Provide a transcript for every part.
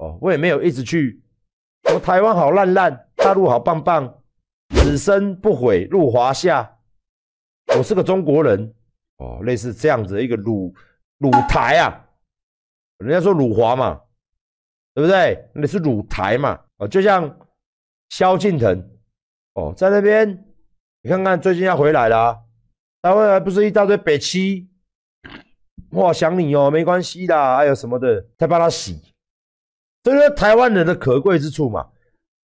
哦，我也没有一直去。我台湾好烂烂，大陆好棒棒，此生不悔入华夏。我是个中国人。哦，类似这样子一个鲁鲁台啊，人家说鲁华嘛，对不对？那是鲁台嘛。哦，就像萧敬腾。哦，在那边，你看看最近要回来了。他回来不是一大堆北七？我好想你哦，没关系的，还有什么的，再把它洗。所以说台湾人的可贵之处嘛，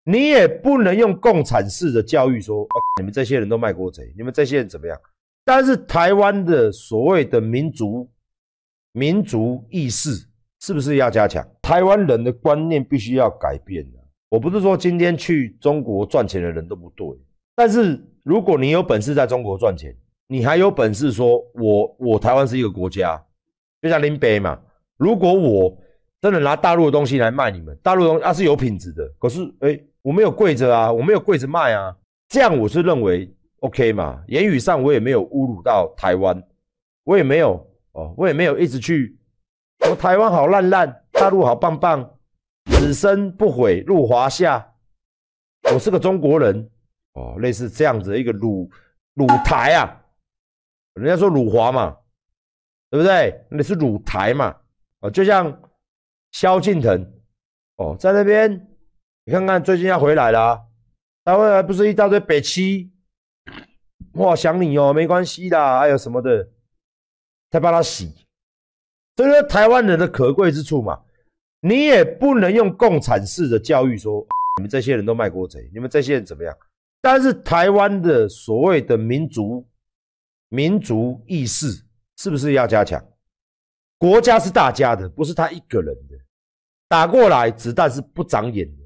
你也不能用共产式的教育说，你们这些人都卖国贼，你们这些人怎么样？但是台湾的所谓的民族民族意识是不是要加强？台湾人的观念必须要改变的。我不是说今天去中国赚钱的人都不对，但是如果你有本事在中国赚钱，你还有本事说，我我台湾是一个国家，就像林北嘛，如果我。真的拿大陆的东西来卖你们，大陆东西啊是有品质的，可是哎，我没有跪着啊，我没有跪着卖啊，这样我是认为 OK 嘛，言语上我也没有侮辱到台湾，我也没有哦，我也没有一直去我台湾好烂烂，大陆好棒棒，此生不悔入华夏，我是个中国人哦，类似这样子一个辱辱台啊，人家说辱华嘛，对不对？那是辱台嘛，哦，就像。萧敬腾，哦，在那边，你看看最近要回来了，他回来不是一大堆北七，哇，想你哦，没关系的，还有什么的，再帮他洗，这就是台湾人的可贵之处嘛。你也不能用共产式的教育说 你们这些人都卖国贼，你们这些人怎么样？但是台湾的所谓的民族民族意识是不是要加强？国家是大家的，不是他一个人的。打过来，子弹是不长眼的。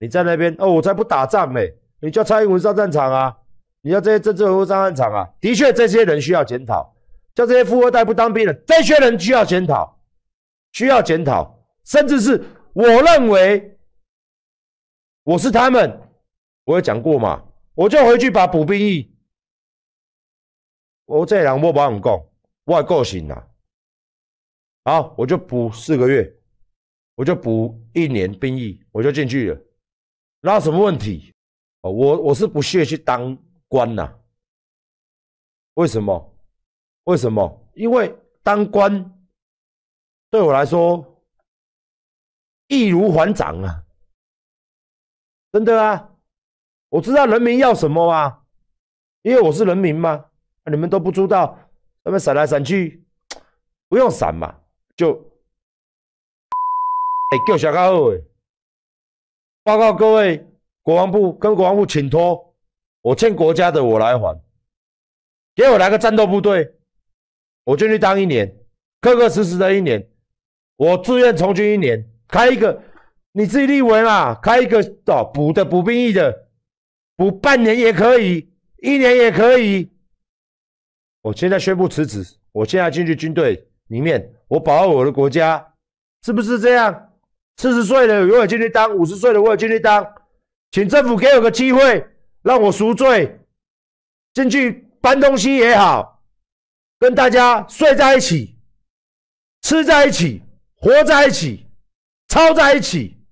你在那边哦，我才不打仗呢。你叫蔡英文上战场啊？你要这些政治人物上战场啊？的确，这些人需要检讨。叫这些富二代不当兵了，这些人需要检讨，需要检讨。甚至是我认为，我是他们，我有讲过嘛？我就回去把补兵役，我这两波保养工，外还够行啊。好，我就补四个月。我就补一年兵役，我就进去了。那什么问题？哦，我我是不屑去当官呐。为什么？为什么？因为当官对我来说易如反掌啊！真的啊！我知道人民要什么啊，因为我是人民嘛。你们都不知道，那么闪来闪去，不用闪嘛，就。叫小家伙的，报告各位国防部跟国防部请托，我欠国家的我来还，给我来个战斗部队，我进去当一年，刻刻实实的一年，我自愿从军一年，开一个，你自己立文啊，开一个哦补的补兵役的，补半年也可以，一年也可以，我现在宣布辞职，我现在进去军队里面，我保卫我的国家，是不是这样？四十岁的，我也进去当；五十岁的，我也进去当。请政府给我个机会，让我赎罪。进去搬东西也好，跟大家睡在一起，吃在一起，活在一起，操在一起。